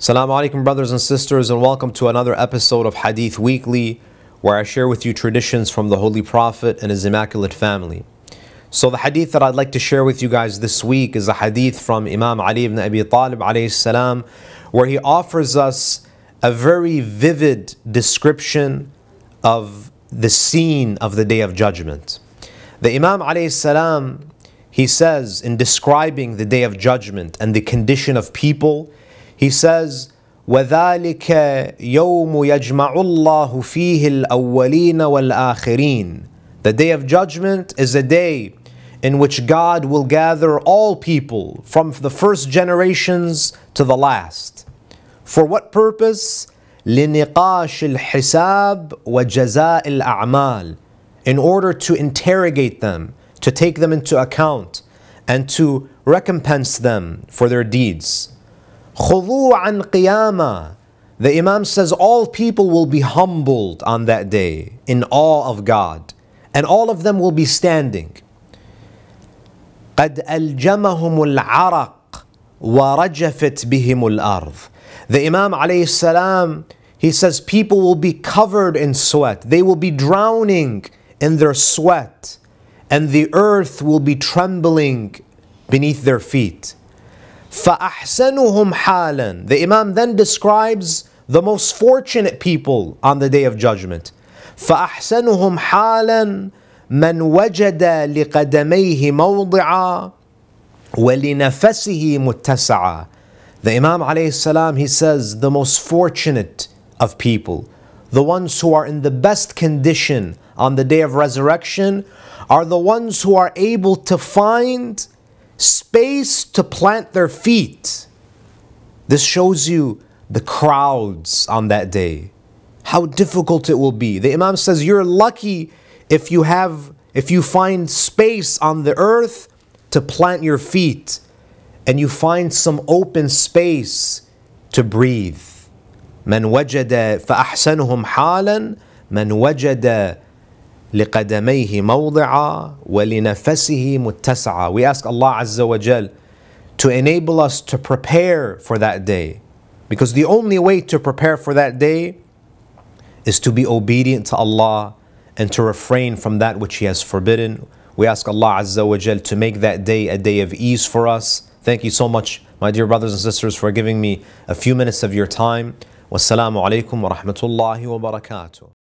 Assalamu alaikum, brothers and sisters, and welcome to another episode of Hadith Weekly, where I share with you traditions from the Holy Prophet and his Immaculate Family. So, the hadith that I'd like to share with you guys this week is a hadith from Imam Ali ibn Abi Talib, السلام, where he offers us a very vivid description of the scene of the Day of Judgment. The Imam, السلام, he says, in describing the Day of Judgment and the condition of people, he says, وَذَلِكَ يَوْمُ يَجْمَعُ اللَّهُ فِيهِ الْأَوَّلِينَ وَالْآخِرِينَ The day of judgment is a day in which God will gather all people from the first generations to the last. For what purpose? لِنِقَاشِ الْحِسَابِ وَجَزَاءِ الْأَعْمَالِ In order to interrogate them, to take them into account, and to recompense them for their deeds. خُضُوعًا قِيَامًا The Imam says all people will be humbled on that day in awe of God and all of them will be standing. قَدْ أَلْجَمَهُمُ الْعَرَقُ وَرَجَفَتْ بِهِمُ الْأَرْضُ The Imam alayhi salam, he says people will be covered in sweat. They will be drowning in their sweat and the earth will be trembling beneath their feet. فَأَحْسَنُهُمْ حَالًا The Imam then describes the most fortunate people on the Day of Judgment. فَأَحْسَنُهُمْ حَالًا مَنْ وَجَدَ لِقَدَمَيْهِ مَوْضِعًا وَلِنَفَسِهِ مُتَّسَعًا The Imam السلام, he says, the most fortunate of people, the ones who are in the best condition on the Day of Resurrection, are the ones who are able to find space to plant their feet. This shows you the crowds on that day, how difficult it will be. The Imam says, You're lucky if you have if you find space on the earth to plant your feet and you find some open space to breathe. من وجد فأحسنهم حالا من وجد لقدميه موضعا ولنفسه متسعا. We ask Allah Azza wa Jal to enable us to prepare for that day. Because the only way to prepare for that day is to be obedient to Allah and to refrain from that which He has forbidden. We ask Allah Azza wa Jal to make that day a day of ease for us. Thank you so much, my dear brothers and sisters, for giving me a few minutes of your time. Wassalamu alaikum wa rahmatullahi wa barakatuh.